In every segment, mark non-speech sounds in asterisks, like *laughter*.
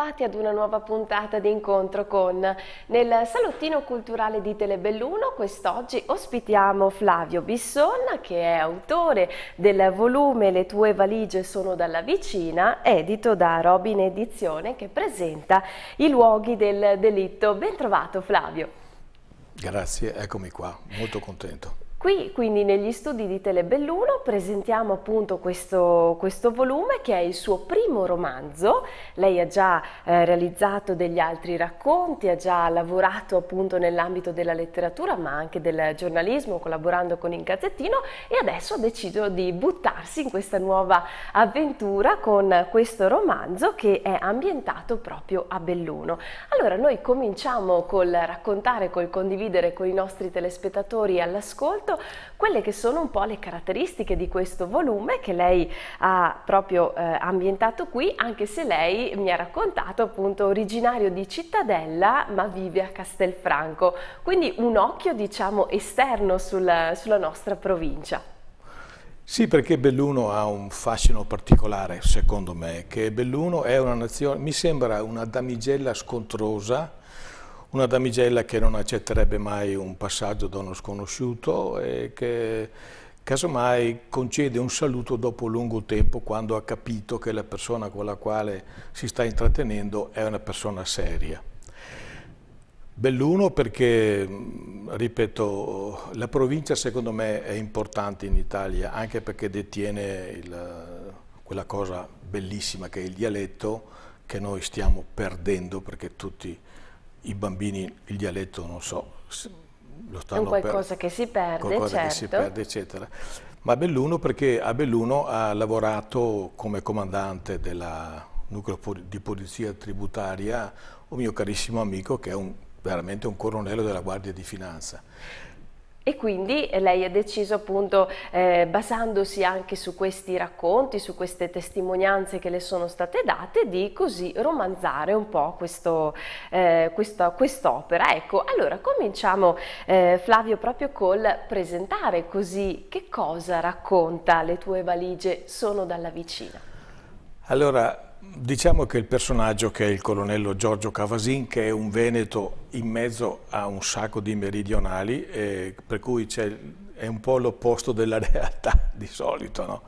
ritrovati ad una nuova puntata di incontro con nel salottino culturale di Telebelluno. Quest'oggi ospitiamo Flavio Bisson, che è autore del volume Le tue valigie sono dalla vicina, edito da Robin Edizione che presenta i luoghi del delitto. Bentrovato Flavio. Grazie, eccomi qua, molto contento. Qui quindi negli studi di Telebelluno presentiamo appunto questo, questo, volume che è il suo primo romanzo, lei ha già eh, realizzato degli altri racconti, ha già lavorato appunto nell'ambito della letteratura ma anche del giornalismo collaborando con Il Gazzettino e adesso ha deciso di buttarsi in questa nuova avventura con questo romanzo che è ambientato proprio a Belluno. Allora noi cominciamo col raccontare, col condividere con i nostri telespettatori all'ascolto appunto quelle che sono un po' le caratteristiche di questo volume che lei ha proprio eh, ambientato qui, anche se lei mi ha raccontato appunto originario di Cittadella ma vive a Castelfranco, quindi un occhio diciamo esterno sulla, sulla nostra provincia. Sì, perché Belluno ha un fascino particolare, secondo me, che Belluno è una nazione, mi sembra una damigella scontrosa, una damigella che non accetterebbe mai un passaggio da uno sconosciuto e che casomai concede un saluto dopo lungo tempo quando ha capito che la persona con la quale si sta intrattenendo è una persona seria. Belluno perché, mm, ripeto, la provincia secondo me è importante in Italia anche perché detiene il, quella cosa bellissima che è il dialetto che noi stiamo perdendo perché tutti i bambini il dialetto, non so, lo stanno È qualcosa per, che si perde, qualcosa certo. che si certo. perde, eccetera. Ma Belluno perché a Belluno ha lavorato come comandante del nucleo di polizia tributaria un mio carissimo amico che è un, veramente un coronello della Guardia di Finanza. E quindi eh, lei ha deciso appunto, eh, basandosi anche su questi racconti, su queste testimonianze che le sono state date, di così romanzare un po' questo, eh, questa, quest'opera. Ecco, allora cominciamo eh, Flavio proprio col presentare così che cosa racconta le tue valigie sono dalla vicina. Allora, Diciamo che il personaggio che è il colonnello Giorgio Cavasin, che è un veneto in mezzo a un sacco di meridionali, eh, per cui è, è un po' l'opposto della *laughs* realtà di solito, no?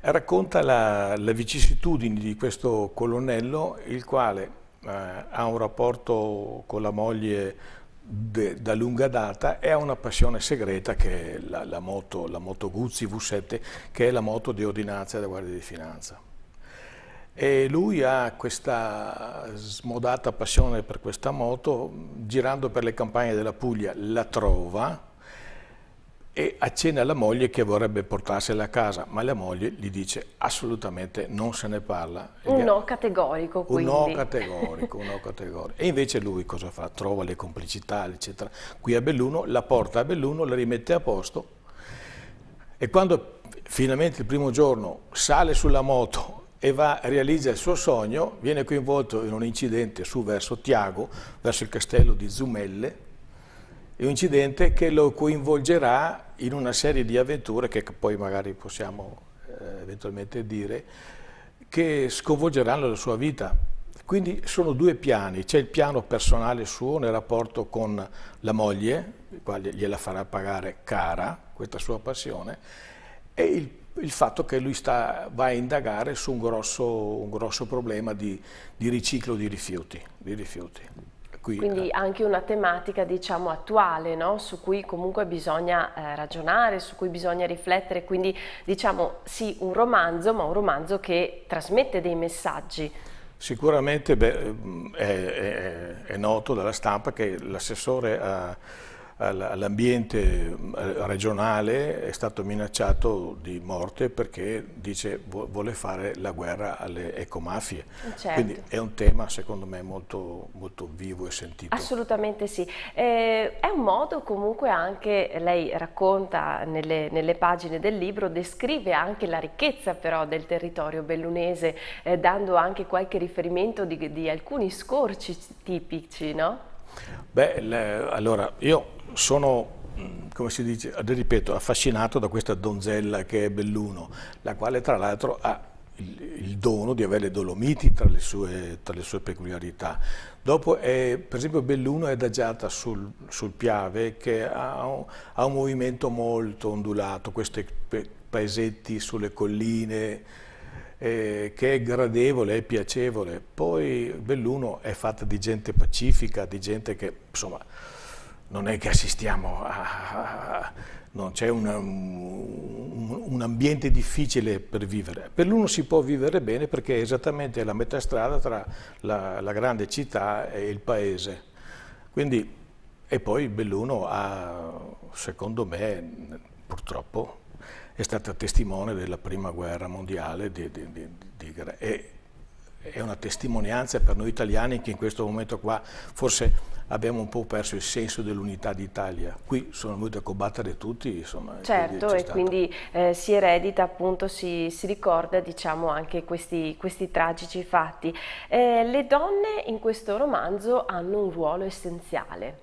racconta la, la vicissitudine di questo colonnello, il quale eh, ha un rapporto con la moglie de, da lunga data e ha una passione segreta che è la, la, moto, la moto Guzzi V7, che è la moto di ordinanza della Guardia di Finanza. E lui ha questa smodata passione per questa moto, girando per le campagne della Puglia la trova e accenna alla moglie che vorrebbe portarsela a casa, ma la moglie gli dice assolutamente non se ne parla. Un no categorico quindi. Un no categorico, un no *laughs* categorico. E invece lui cosa fa? Trova le complicità, eccetera. Qui a Belluno, la porta a Belluno, la rimette a posto e quando finalmente il primo giorno sale sulla moto e va, realizza il suo sogno, viene coinvolto in un incidente su verso Tiago, verso il castello di Zumelle, un incidente che lo coinvolgerà in una serie di avventure che poi magari possiamo eh, eventualmente dire, che sconvolgeranno la sua vita. Quindi sono due piani, c'è il piano personale suo nel rapporto con la moglie, il quale gliela farà pagare cara questa sua passione, e il il fatto che lui sta, va a indagare su un grosso, un grosso problema di, di, riciclo di rifiuti. Di rifiuti. Qui, Quindi eh. anche una tematica diciamo, attuale no? su cui comunque bisogna eh, ragionare, su cui bisogna riflettere. Quindi diciamo sì un romanzo, ma un romanzo che trasmette dei messaggi. Sicuramente beh, ehm, è, è, è, noto dalla stampa che l'assessore ha all'ambiente eh, regionale è stato minacciato di morte perché dice vuole fare la guerra alle ecomafie. Certo. Quindi è un tema secondo me molto, molto vivo e sentito. Assolutamente sì. Eh, è un modo comunque anche, lei racconta nelle, nelle, pagine del libro, descrive anche la ricchezza però del territorio bellunese, eh, dando anche qualche riferimento di, di alcuni scorci tipici, no? Beh, le, allora io sono mm, come si dice, ripeto, affascinato da questa donzella che è Belluno, la quale tra l'altro ha il, il, dono di avere le Dolomiti tra le sue, tra le sue peculiarità. Dopo, è, per esempio, Belluno è adagiata sul, sul Piave che ha un, ha un, movimento molto ondulato, questi paesetti sulle colline, eh, che è gradevole, è piacevole. Poi Belluno è fatta di gente pacifica, di gente che, insomma non è che assistiamo a... No, c'è un, um, un, un, ambiente difficile per vivere. Per l'uno si può vivere bene perché è esattamente la metà strada tra la, la grande città e il paese. Quindi, e poi Belluno ha, secondo me, purtroppo, è stata testimone della prima guerra mondiale di, di, di, e è una testimonianza per noi italiani che in questo momento qua forse abbiamo un po' perso il senso dell'unità d'Italia. Qui sono venuti a combattere tutti. Insomma, certo, quindi e quindi eh, si eredita, appunto, si, si ricorda diciamo, anche questi, questi, tragici fatti. Eh, le donne in questo romanzo hanno un ruolo essenziale.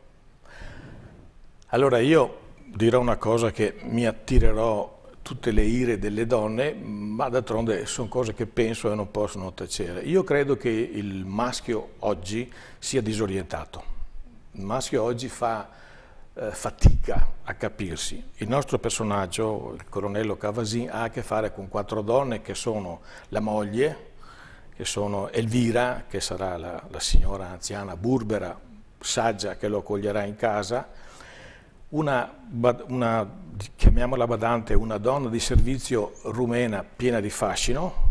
Allora io dirò una cosa che mi attirerò tutte le ire delle donne, ma d'altronde sono cose che penso e non possono tacere. Io credo che il maschio oggi sia disorientato. Il maschio oggi fa eh, fatica a capirsi. Il nostro personaggio, il colonnello Cavasin, ha a che fare con quattro donne che sono la moglie, che sono Elvira, che sarà la, la signora anziana burbera, saggia, che lo accoglierà in casa, una, una, chiamiamola badante, una donna di servizio rumena piena di fascino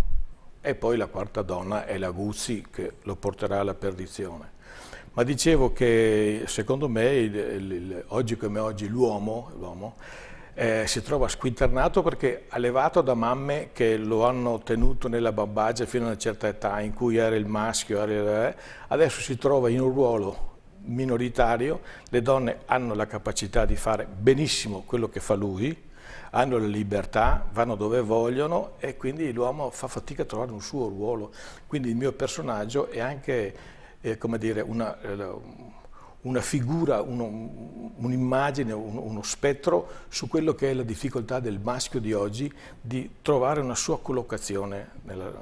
e poi la quarta donna è la Guzzi che lo porterà alla perdizione. Ma dicevo che secondo me il, il, il, oggi come oggi l'uomo eh, si trova squinternato perché allevato da mamme che lo hanno tenuto nella babbagia fino a una certa età in cui era il maschio, era adesso si trova in un ruolo minoritario, le donne hanno la capacità di fare benissimo quello che fa lui, hanno la libertà, vanno dove vogliono e quindi l'uomo fa fatica a trovare un suo ruolo. Quindi il mio personaggio è anche, eh, come dire, una... Eh, una figura, un'immagine, un uno spettro su quello che è la difficoltà del maschio di oggi di trovare una sua collocazione nella,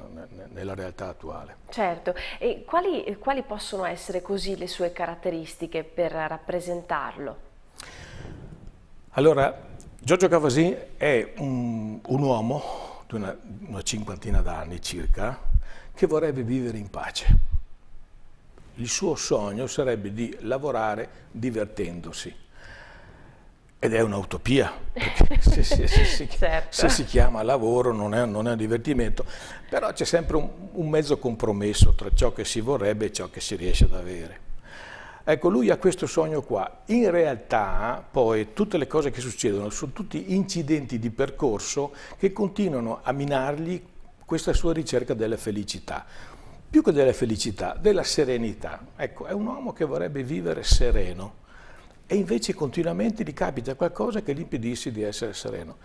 nella realtà attuale. Certo, e quali, quali possono essere così le sue caratteristiche per rappresentarlo? Allora, Giorgio Cavasin è un, un uomo di una, una cinquantina d'anni circa che vorrebbe vivere in pace il suo sogno sarebbe di lavorare divertendosi. Ed è un'utopia, perché *laughs* se, se, se, certo. se, si chiama lavoro non è, non è un divertimento, però c'è sempre un, un mezzo compromesso tra ciò che si vorrebbe e ciò che si riesce ad avere. Ecco, lui ha questo sogno qua. In realtà poi tutte le cose che succedono sono tutti incidenti di percorso che continuano a minargli questa sua ricerca della felicità più che della felicità, della serenità. Ecco, è un uomo che vorrebbe vivere sereno e invece continuamente gli capita qualcosa che gli impedisce di essere sereno.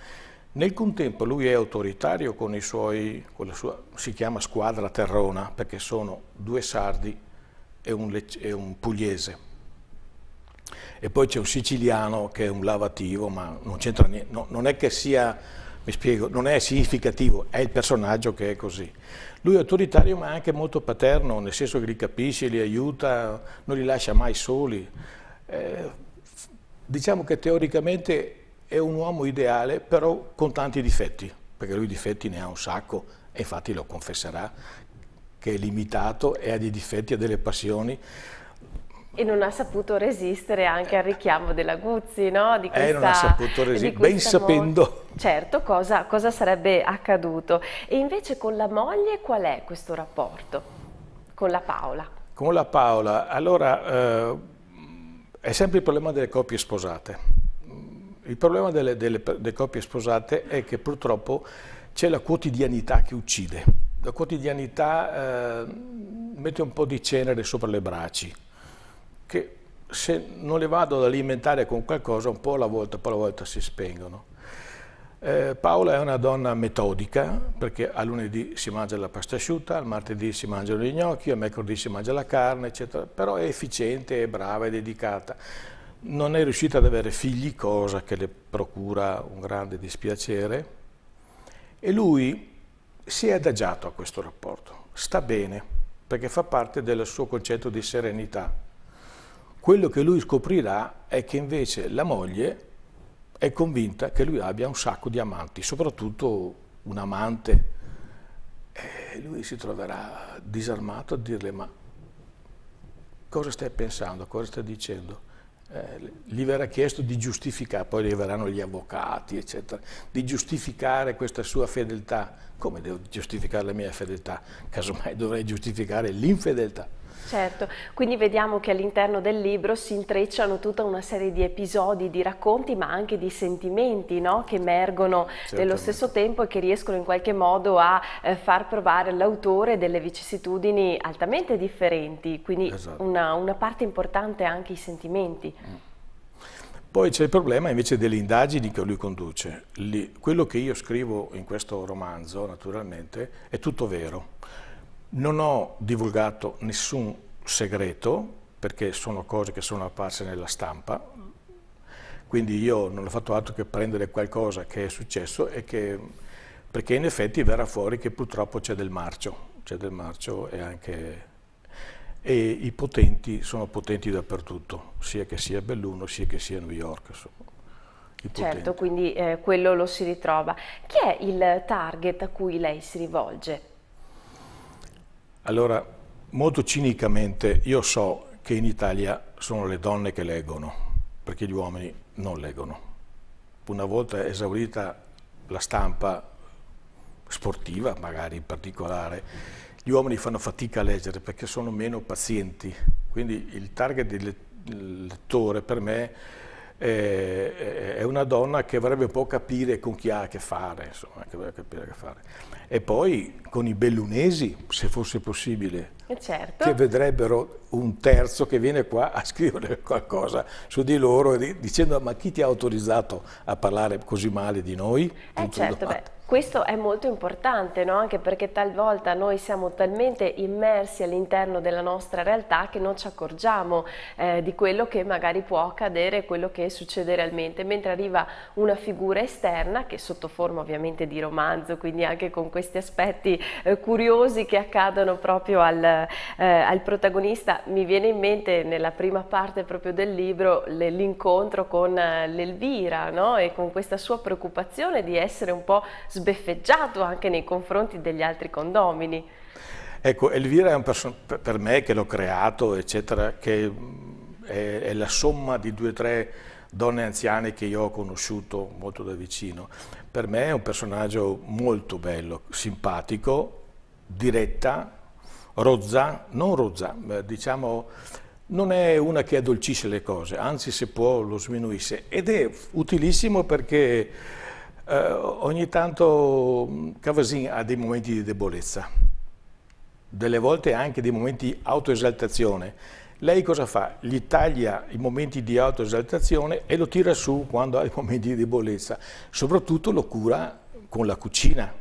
Nel contempo lui è autoritario con, suoi, con la sua, si chiama squadra terrona, perché sono due sardi e un, e un pugliese. E poi c'è un siciliano che è un lavativo, ma non c'entra niente, no, non è che sia mi spiego, non è significativo, è il personaggio che è così. Lui è autoritario ma anche molto paterno, nel senso che li capisce, li aiuta, non li lascia mai soli. Eh, diciamo che teoricamente è un uomo ideale, però con tanti difetti, perché lui difetti ne ha un sacco e infatti lo confesserà, che è limitato e ha dei difetti, ha delle passioni. E non ha saputo resistere anche al richiamo della Guzzi, no? Di questa, eh, non ha saputo resistere, ben sapendo. Certo, cosa, cosa sarebbe accaduto. E invece con la moglie qual è questo rapporto? Con la Paola? Con la Paola, allora eh, è sempre il problema delle coppie sposate. Il problema delle, delle, delle coppie sposate è che purtroppo c'è la quotidianità che uccide. La quotidianità eh, mette un po' di cenere sopra le braccia se non le vado ad alimentare con qualcosa, un po' alla volta, poi alla volta si spengono. Eh, Paola è una donna metodica, perché a lunedì si mangia la pasta asciutta, al martedì si mangiano gli gnocchi, al mercoledì si mangia la carne, eccetera, però è efficiente, è brava, è dedicata. Non è riuscita ad avere figli, cosa che le procura un grande dispiacere, e lui si è adagiato a questo rapporto, sta bene, perché fa parte del suo concetto di serenità quello che lui scoprirà è che invece la moglie è convinta che lui abbia un sacco di amanti, soprattutto un amante. E lui si troverà disarmato a dirle ma cosa stai pensando, cosa stai dicendo? Eh, gli verrà chiesto di giustificare, poi arriveranno gli avvocati, eccetera, di giustificare questa sua fedeltà. Come devo giustificare la mia fedeltà? Casomai dovrei giustificare l'infedeltà. Certo, quindi vediamo che all'interno del libro si intrecciano tutta una serie di episodi, di racconti, ma anche di sentimenti no? che emergono Certamente. nello stesso tempo e che riescono in qualche modo a eh, far provare all'autore delle vicissitudini altamente differenti, quindi esatto. una, una, parte importante anche i sentimenti. Mm. Poi c'è il problema invece delle indagini che lui conduce. quello che io scrivo in questo romanzo, naturalmente, è tutto vero non ho divulgato nessun segreto, perché sono cose che sono apparse nella stampa, quindi io non ho fatto altro che prendere qualcosa che è successo e che, perché in effetti verrà fuori che purtroppo c'è del marcio, c'è del marcio e anche e i potenti sono potenti dappertutto, sia che sia Belluno, sia che sia New York. Insomma. Certo, quindi eh, quello lo si ritrova. Chi è il target a cui lei si rivolge? Allora, molto cinicamente, io so che in Italia sono le donne che leggono, perché gli uomini non leggono. Una volta esaurita la stampa sportiva, magari in particolare, gli uomini fanno fatica a leggere perché sono meno pazienti, quindi il target del lettore per me è una donna che vorrebbe un po' capire con chi ha a che fare, insomma, che vorrebbe capire a che fare. E poi con i bellunesi, se fosse possibile, eh, certo. che vedrebbero un terzo che viene qua a *laughs* scrivere qualcosa su di loro dicendo ma chi ti ha autorizzato a parlare così male di noi? Eh certo, beh, questo è molto importante, no? anche perché talvolta noi siamo talmente immersi all'interno della nostra realtà che non ci accorgiamo eh, di quello che magari può accadere, quello che succede realmente, mentre arriva una figura esterna che sotto forma ovviamente di romanzo, quindi anche con questi aspetti eh, curiosi che accadono proprio al, eh, al, protagonista. Mi viene in mente nella prima parte proprio del libro l'incontro con eh, l'Elvira no? e con questa sua preoccupazione di essere un po' sbeffeggiato anche nei confronti degli altri condomini. Ecco, Elvira è un personaggio, per me che l'ho creato, eccetera, che mm, è, è la somma di due o tre donne anziane che io ho conosciuto molto da vicino. Per me è un personaggio molto bello, simpatico, diretta, rozza, non rozza, diciamo non è una che addolcisce le cose, anzi se può lo sminuisce ed è utilissimo perché eh, ogni tanto mm, Cavasin ha dei momenti di debolezza, delle volte anche dei momenti di autoesaltazione lei cosa fa? Gli taglia i momenti di autoesaltazione e lo tira su quando ha i *laughs* momenti di debolezza. Soprattutto lo cura con la cucina.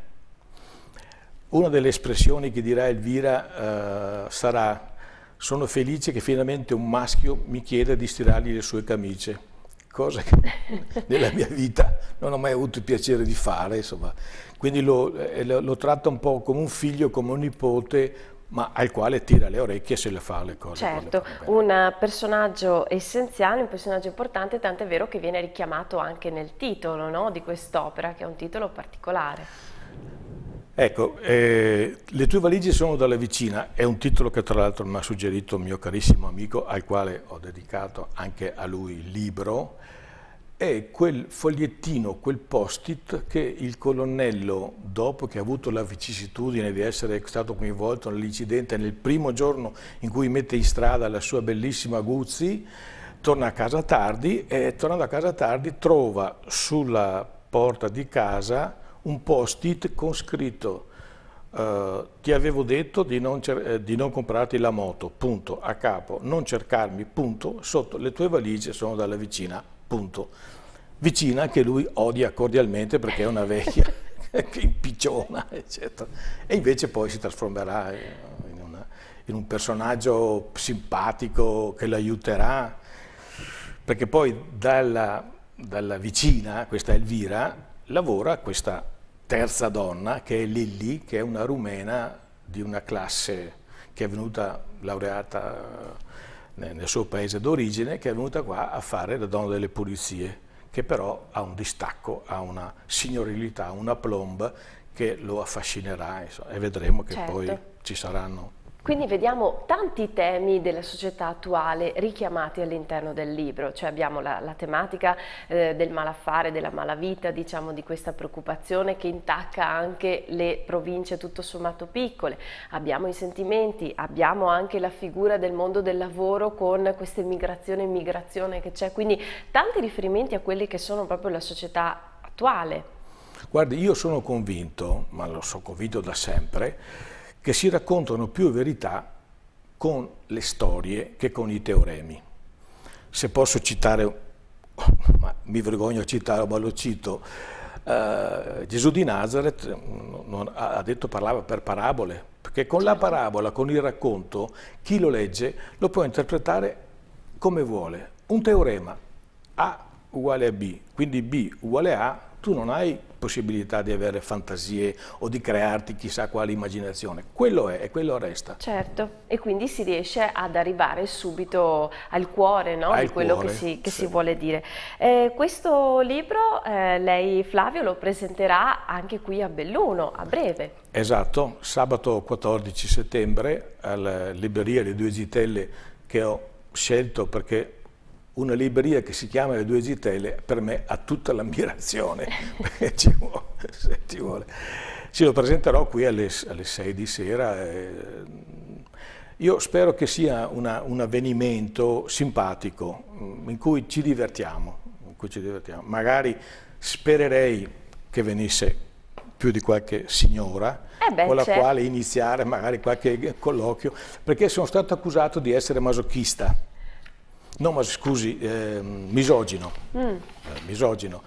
Una delle espressioni che dirà Elvira eh, sarà sono felice che finalmente un maschio mi chieda di stirargli le sue camicie cosa che *laughs* nella mia vita non ho mai avuto il piacere di fare, insomma. Quindi lo, eh, lo, lo, tratto un po' come un figlio, come un nipote, ma al quale tira le orecchie se le fa le cose. Certo, le un personaggio essenziale, un personaggio importante, tant'è vero che viene richiamato anche nel titolo no, di quest'opera, che è un titolo particolare. Ecco, eh, le tue valigie sono dalla vicina, è un titolo che tra l'altro mi ha suggerito un mio carissimo amico, al quale ho dedicato anche a lui il libro, è quel fogliettino, quel post-it che il colonnello, dopo che ha avuto la vicissitudine di essere stato coinvolto nell'incidente nel primo giorno in cui mette in strada la sua bellissima Guzzi, torna a casa tardi e tornando a casa tardi trova sulla porta di casa un post-it con scritto Uh, ti avevo detto di non, eh, di non, comprarti la moto, punto, a capo, non cercarmi, punto, sotto le tue valigie sono dalla vicina appunto, vicina che lui odia cordialmente perché è una vecchia *laughs* che impicciona, eccetera. E invece poi si trasformerà in, una, in un personaggio simpatico che l'aiuterà, perché poi dalla, dalla vicina, questa Elvira, lavora questa terza donna che è Lilli, che è una rumena di una classe che è venuta laureata nel suo paese d'origine che è venuta qua a fare la donna delle pulizie, che però ha un distacco, ha una signorilità, una plomba che lo affascinerà insomma, e vedremo che certo. poi ci saranno quindi vediamo tanti temi della società attuale richiamati all'interno del libro, cioè abbiamo la, la tematica eh, del malaffare, della malavita, diciamo di questa preoccupazione che intacca anche le province tutto sommato piccole, abbiamo i sentimenti, abbiamo anche la figura del mondo del lavoro con questa immigrazione e immigrazione che c'è, quindi tanti riferimenti a quelli che sono proprio la società attuale. Guardi, io sono convinto, ma lo so convinto da sempre, che si raccontano più verità con le storie che con i teoremi. Se posso citare, *laughs* ma mi vergogno a citare, ma lo cito, eh, Gesù di Nazareth non, ha detto parlava per parabole, perché con la parabola, con il racconto, chi lo legge lo può interpretare come vuole. Un teorema, A uguale a B, quindi B uguale a, tu non hai possibilità di avere fantasie o di crearti chissà quale immaginazione. Quello è e quello resta. Certo, e quindi si riesce ad arrivare subito al cuore no? al di quello cuore, che, si, che sì. si, vuole dire. Eh, questo libro eh, lei Flavio lo presenterà anche qui a Belluno a breve. Esatto, sabato 14 settembre alla libreria Le Due Gitelle che ho scelto perché una libreria che si chiama Le due gitelle per me ha tutta l'ammirazione, perché *laughs* se ci vuole. Sì, lo presenterò qui alle, alle 6 di sera. Eh, io spero che sia una, un avvenimento simpatico, mm, in cui ci divertiamo, in cui ci divertiamo. Magari spererei che venisse più di qualche signora eh beh, con la certo. quale iniziare magari qualche colloquio, perché sono stato accusato di essere masochista. No, ma scusi, eh, misogino. Mm. Eh, misogino.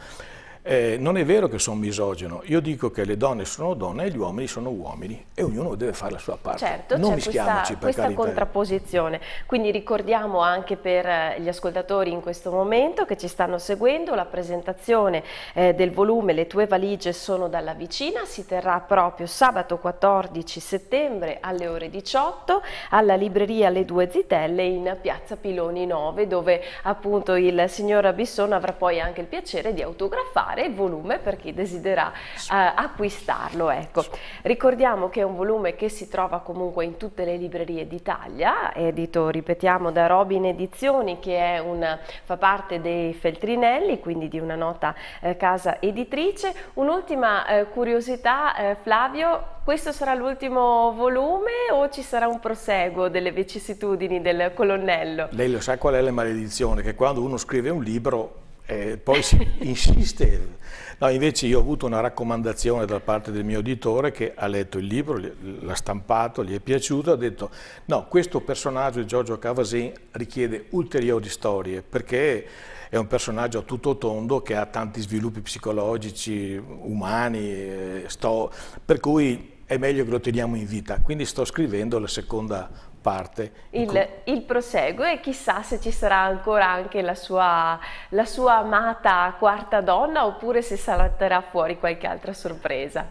Eh, non è vero che sono misogino, io dico che le donne sono donne e gli uomini sono uomini e ognuno deve fare la sua parte. Certo, non mischiamoci questa, per questa contrapposizione. Quindi ricordiamo anche per eh, gli ascoltatori in questo momento che ci stanno seguendo la presentazione eh, del volume Le tue valigie sono dalla vicina, si terrà proprio sabato 14 settembre alle ore 18 alla libreria Le Due Zitelle in piazza Piloni 9 dove appunto il signor Abissone avrà poi anche il piacere di autografare il volume per chi desidera eh, acquistarlo. Ecco. Ricordiamo che è un volume che si trova comunque in tutte le librerie d'Italia, edito, ripetiamo, da Robin Edizioni che un, fa parte dei Feltrinelli, quindi di una nota eh, casa editrice. Un'ultima eh, curiosità, eh, Flavio, questo sarà l'ultimo volume o ci sarà un proseguo delle vicissitudini del colonnello? Lei lo sa qual è la maledizione? Che quando uno scrive un libro e eh, poi si *laughs* insiste. No, invece io ho avuto una raccomandazione da parte del mio editore che ha letto il libro, l'ha stampato, gli è piaciuto, ha detto no, questo personaggio di Giorgio Cavasin richiede ulteriori storie perché è un personaggio a tutto tondo che ha tanti sviluppi psicologici, umani, eh, sto, per cui è meglio che lo teniamo in vita. Quindi sto scrivendo la seconda parte. Il, ecco. il, prosegue e chissà se ci sarà ancora anche la sua, la sua amata quarta donna oppure se salterà fuori qualche altra sorpresa.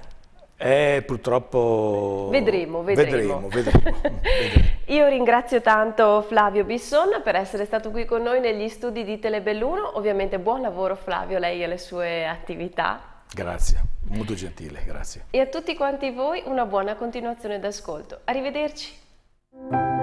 Eh, purtroppo... Vedremo, vedremo. vedremo, vedremo, *laughs* vedremo. Io ringrazio tanto Flavio Bisson per essere stato qui con noi negli studi di Telebelluno. Ovviamente buon lavoro Flavio, lei e le sue attività. Grazie, molto gentile, grazie. E a tutti quanti voi una buona continuazione d'ascolto. Arrivederci. Thank you.